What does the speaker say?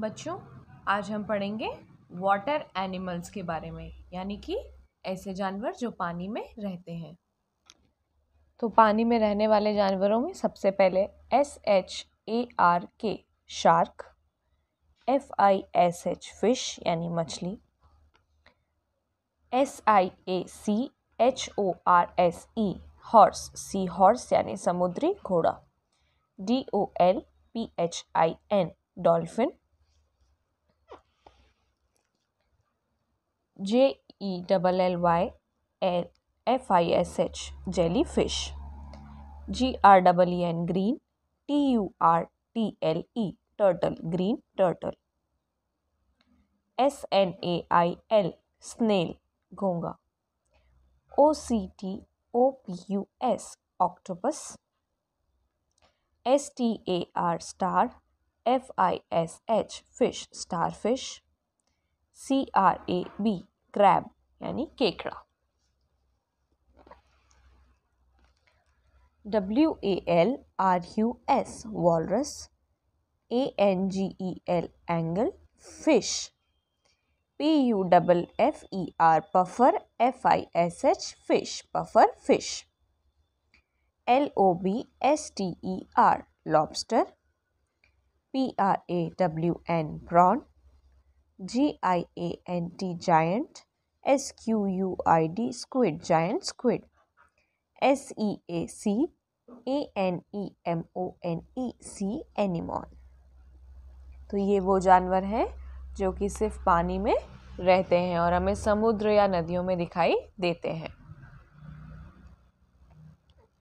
बच्चों आज हम पढ़ेंगे वाटर एनिमल्स के बारे में यानी कि ऐसे जानवर जो पानी में रहते हैं तो पानी में रहने वाले जानवरों में सबसे पहले S H A R K shark F I S H fish यानी मछली S I A C H O R S E horse seahorse यानी समुद्री घोड़ा D O L P H I N dolphin J E double L Y L F I S H jellyfish G R double E N green T U R T L E turtle green turtle S N A I L snail घोंगा O C T O P U S octopus S T A R star F I S H fish starfish C R A B Crab, यानी केकड़ा W A L R U S walrus A N G E L angel. fish P U double F E R puffer F I S H fish puffer fish L O B S T E R lobster P R A W N prawn G I A N T giant S Q U I D squid giant squid S E A C A N E M O N E sea animal तो ये वो जानवर हैं जो कि सिर्फ पानी में रहते हैं और हमें समुद्र या नदियों में दिखाई देते हैं